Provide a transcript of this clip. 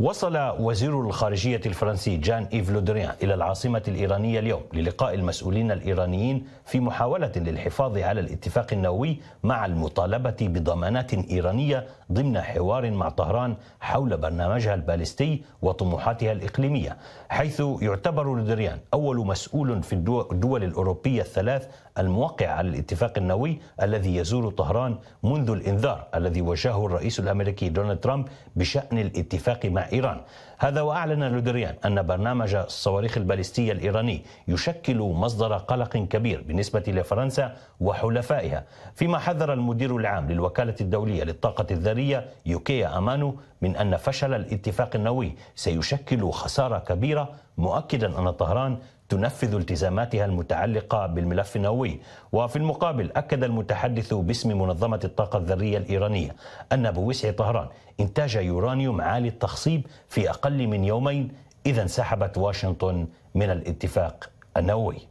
وصل وزير الخارجية الفرنسي جان إيف لودريان إلى العاصمة الإيرانية اليوم للقاء المسؤولين الإيرانيين في محاولة للحفاظ على الاتفاق النووي مع المطالبة بضمانات إيرانية ضمن حوار مع طهران حول برنامجها البالستي وطموحاتها الإقليمية حيث يعتبر لودريان أول مسؤول في الدول الأوروبية الثلاث الموقع على الاتفاق النووي الذي يزور طهران منذ الإنذار الذي وجهه الرئيس الأمريكي دونالد ترامب بشأن الاتفاق مع إيران هذا وأعلن لودريان أن برنامج الصواريخ البالستية الإيراني يشكل مصدر قلق كبير بالنسبة لفرنسا وحلفائها فيما حذر المدير العام للوكالة الدولية للطاقة الذرية يوكيا أمانو من أن فشل الاتفاق النووي سيشكل خسارة كبيرة مؤكدا أن طهران تنفذ التزاماتها المتعلقة بالملف النووي وفي المقابل أكد المتحدث باسم منظمة الطاقة الذرية الإيرانية أن بوسع طهران إنتاج يورانيوم عالي التخصيب في أقل من يومين إذا انسحبت واشنطن من الاتفاق النووي